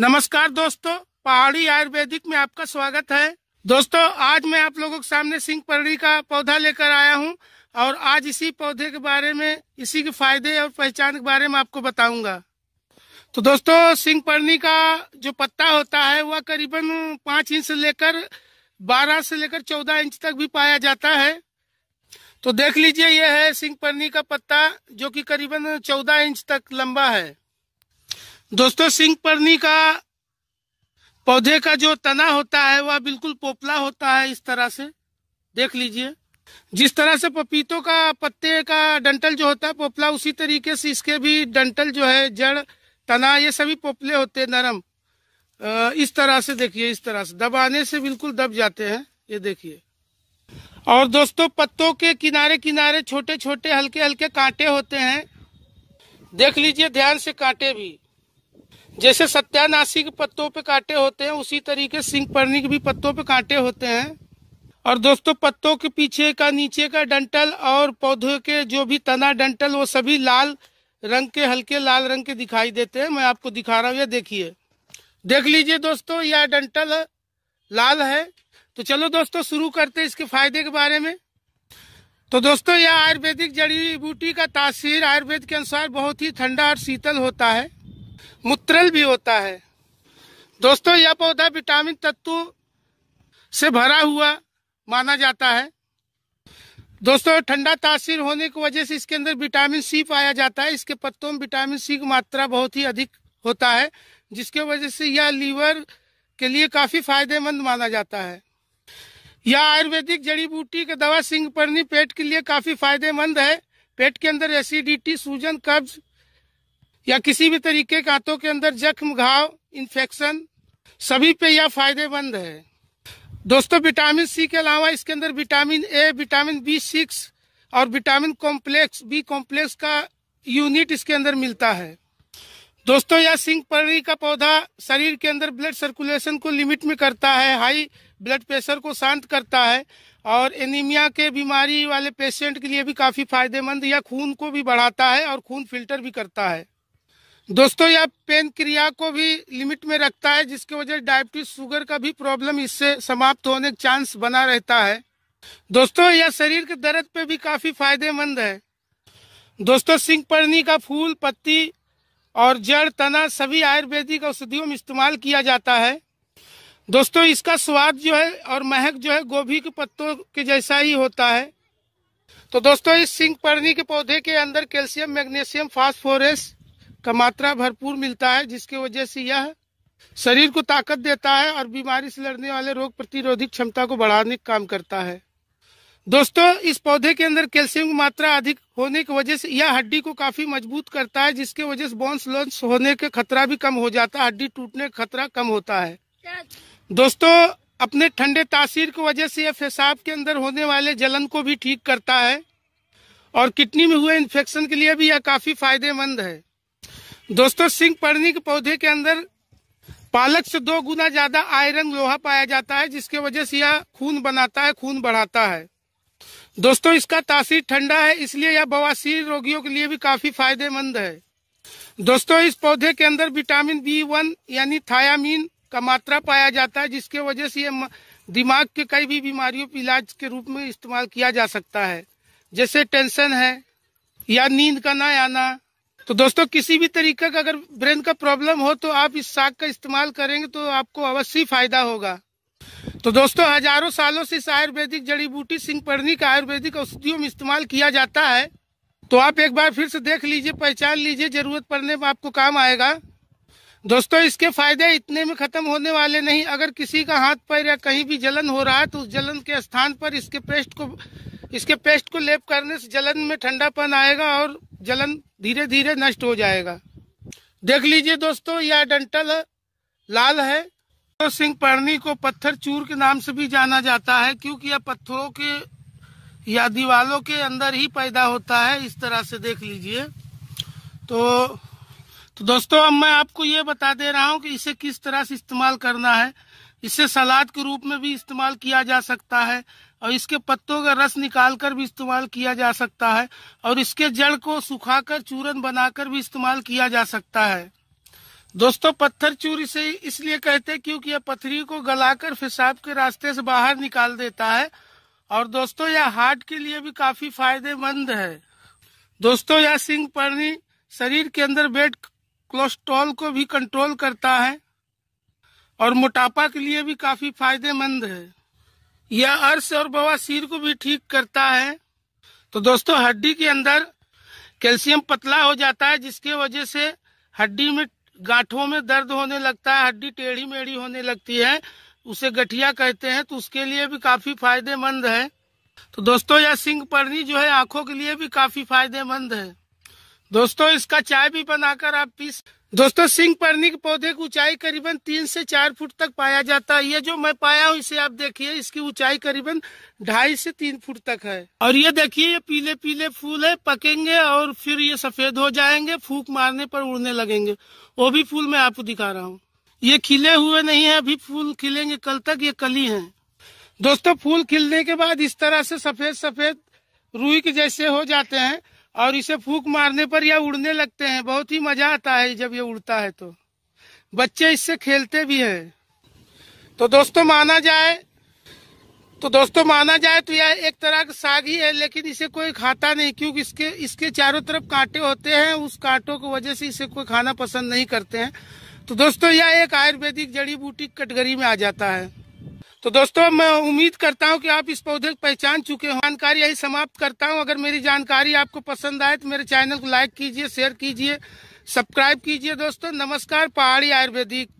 नमस्कार दोस्तों पहाड़ी आयुर्वेदिक में आपका स्वागत है दोस्तों आज मैं आप लोगों के सामने सिंह परड़ी का पौधा लेकर आया हूं और आज इसी पौधे के बारे में इसी के फायदे और पहचान के बारे में आपको बताऊंगा तो दोस्तों सिंह परनी का जो पत्ता होता है वह करीबन पाँच इंच से लेकर बारह से लेकर चौदह इंच तक भी पाया जाता है तो देख लीजिए यह है सिंह पर्णी का पत्ता जो कि करीबन चौदह इंच तक लंबा है दोस्तों सिंह परनी का पौधे का जो तना होता है वह बिल्कुल पोपला होता है इस तरह से देख लीजिए जिस तरह से पपीतों का पत्ते का डंटल जो होता है पोपला उसी तरीके से इसके भी डंटल जो है जड़ तना ये सभी पोपले होते हैं नरम इस तरह से देखिए इस तरह से दबाने से बिल्कुल दब जाते हैं ये देखिए और दोस्तों पत्तों के किनारे किनारे छोटे छोटे हल्के हल्के कांटे होते हैं देख लीजिए ध्यान से कांटे भी जैसे सत्यानाशी के पत्तों पे कांटे होते हैं उसी तरीके सिंह पर्णी के भी पत्तों पे कांटे होते हैं और दोस्तों पत्तों के पीछे का नीचे का डंटल और पौधे के जो भी तना डंटल वो सभी लाल रंग के हल्के लाल रंग के दिखाई देते हैं मैं आपको दिखा रहा हूँ ये देखिए देख लीजिए दोस्तों यह डंटल लाल है तो चलो दोस्तों शुरू करते हैं इसके फायदे के बारे में तो दोस्तों यह आयुर्वेदिक जड़ी बूटी का तासीर आयुर्वेद के अनुसार बहुत ही ठंडा और शीतल होता है मुत्रल भी होता है दोस्तों यह पौधा विटामिन तत्व से भरा हुआ माना जाता है दोस्तों ठंडा तासीर होने की वजह से इसके अंदर विटामिन सी पाया जाता है इसके पत्तों में विटामिन सी की मात्रा बहुत ही अधिक होता है जिसके वजह से यह लीवर के लिए काफी फायदेमंद माना जाता है यह आयुर्वेदिक जड़ी बूटी का दवा सिंह परनी पेट के लिए काफी फायदेमंद है पेट के अंदर एसिडिटी सूजन कब्ज या किसी भी तरीके के हाथों के अंदर जख्म घाव इन्फेक्शन सभी पे यह फायदेमंद है दोस्तों विटामिन सी के अलावा इसके अंदर vitamin A vitamin B six और विटामिन कॉम्प्लेक्स बी कॉम्प्लेक्स का यूनिट इसके अंदर मिलता है दोस्तों यह सिंह पर्री का पौधा शरीर के अंदर ब्लड सर्कुलेशन को लिमिट में करता है हाई ब्लड प्रेशर को शांत करता है और एनीमिया के बीमारी वाले पेशेंट के लिए भी काफ़ी फायदेमंद या खून को भी बढ़ाता है और खून फिल्टर भी करता है दोस्तों यह पेन क्रिया को भी लिमिट में रखता है जिसकी वजह डायबिटीज शुगर का भी प्रॉब्लम इससे समाप्त होने का चांस बना रहता है दोस्तों यह शरीर के दर्द पे भी काफ़ी फायदेमंद है दोस्तों सिंहपर्णी का फूल पत्ती और जड़ तना सभी आयुर्वेदिक औषधियों में इस्तेमाल किया जाता है दोस्तों इसका स्वाद जो है और महक जो है गोभी के पत्तों के जैसा ही होता है तो दोस्तों इस सिंह पर्णी के पौधे के अंदर कैल्शियम मैग्नीशियम फास्फोरस का मात्रा भरपूर मिलता है जिसके वजह से यह शरीर को ताकत देता है और बीमारी से लड़ने वाले रोग प्रतिरोधी क्षमता को बढ़ाने का काम करता है दोस्तों इस पौधे के अंदर कैल्शियम की मात्रा अधिक होने की वजह से यह हड्डी को काफी मजबूत करता है जिसके वजह से बोन्स लॉन्स होने का खतरा भी कम हो जाता है हड्डी टूटने का खतरा कम होता है दोस्तों अपने ठंडे तासीर की वजह से यह पेशाब के अंदर होने वाले जलन को भी ठीक करता है और किडनी में हुए इन्फेक्शन के लिए भी यह काफी फायदेमंद है दोस्तों सिंह पर्णी के पौधे के अंदर पालक से दो गुना ज्यादा आयरन लोहा पाया जाता है जिसके वजह से यह खून बनाता है खून बढ़ाता है दोस्तों इसका तासीर ठंडा है इसलिए यह बवासीर रोगियों के लिए भी काफी फायदेमंद है दोस्तों इस पौधे के अंदर विटामिन बी वन यानी थायामीन का मात्रा पाया जाता है जिसके वजह से यह दिमाग के कई भी बीमारियों के इलाज के रूप में इस्तेमाल किया जा सकता है जैसे टेंशन है या नींद का ना आना तो दोस्तों किसी भी तरीके का अगर ब्रेन का प्रॉब्लम हो तो आप इस साग का इस्तेमाल करेंगे तो आपको अवश्य फायदा होगा तो दोस्तों हजारों सालों से इस आयुर्वेदिक जड़ी बूटी सिंहपर्णी का आयुर्वेदिक औषधियों में इस्तेमाल किया जाता है तो आप एक बार फिर से देख लीजिए पहचान लीजिए जरूरत पड़ने में आपको काम आएगा दोस्तों इसके फायदे इतने में खत्म होने वाले नहीं अगर किसी का हाथ पैर या कहीं भी जलन हो रहा है तो उस जलन के स्थान पर इसके पेस्ट को इसके पेस्ट को लेप करने से जलन में ठंडापन आएगा और जलन धीरे धीरे नष्ट हो जाएगा देख लीजिए दोस्तों यह डंटल लाल है तो सिंह पर्णी को पत्थर चूर के नाम से भी जाना जाता है क्योंकि यह पत्थरों के या दीवालों के अंदर ही पैदा होता है इस तरह से देख लीजिए तो तो दोस्तों अब मैं आपको ये बता दे रहा हूँ कि इसे किस तरह से इस्तेमाल करना है इसे सलाद के रूप में भी इस्तेमाल किया जा सकता है और इसके पत्तों का रस निकालकर भी इस्तेमाल किया जा सकता है और इसके जड़ को सुखाकर चूरन बनाकर भी इस्तेमाल किया जा सकता है दोस्तों पत्थर चूरी से इसलिए कहते हैं क्योंकि यह पथरी को गलाकर पेशाब के रास्ते से बाहर निकाल देता है और दोस्तों यह हार्ट के लिए भी काफी फायदेमंद है दोस्तों यह सिंह पर्णी शरीर के अंदर बेड कोलेस्ट्रॉल को भी कंट्रोल करता है और मोटापा के लिए भी काफी फायदेमंद है यह अर्श और बवासीर को भी ठीक करता है तो दोस्तों हड्डी के अंदर कैल्शियम पतला हो जाता है जिसके वजह से हड्डी में गांठों में दर्द होने लगता है हड्डी टेढ़ी मेढ़ी होने लगती है उसे गठिया कहते हैं तो उसके लिए भी काफी फायदेमंद है तो दोस्तों यह सिंह पर्णी जो है आंखों के लिए भी काफी फायदेमंद है दोस्तों इसका चाय भी बनाकर आप पी दोस्तों सिंह परनी के पौधे की ऊंचाई करीबन तीन से चार फुट तक पाया जाता है ये जो मैं पाया हूँ इसे आप देखिए इसकी ऊंचाई करीबन ढाई से तीन फुट तक है और ये देखिए ये पीले पीले फूल है पकेंगे और फिर ये सफेद हो जाएंगे फूक मारने पर उड़ने लगेंगे वो भी फूल मैं आपको दिखा रहा हूँ ये खिले हुए नहीं है अभी फूल खिलेंगे कल तक ये कली है दोस्तों फूल खिलने के बाद इस तरह से सफेद सफेद रुई के जैसे हो जाते हैं और इसे फूक मारने पर यह उड़ने लगते हैं बहुत ही मजा आता है जब ये उड़ता है तो बच्चे इससे खेलते भी हैं तो दोस्तों माना जाए तो दोस्तों माना जाए तो यह एक तरह का साग ही है लेकिन इसे कोई खाता नहीं क्योंकि इसके इसके चारों तरफ कांटे होते हैं उस कांटों की वजह से इसे कोई खाना पसंद नहीं करते हैं तो दोस्तों यह एक आयुर्वेदिक जड़ी बूटी कटगरी में आ जाता है तो दोस्तों मैं उम्मीद करता हूं कि आप इस पौधे को पहचान चुके हो जानकारी यही समाप्त करता हूं अगर मेरी जानकारी आपको पसंद आए तो मेरे चैनल को लाइक कीजिए शेयर कीजिए सब्सक्राइब कीजिए दोस्तों नमस्कार पहाड़ी आयुर्वेदिक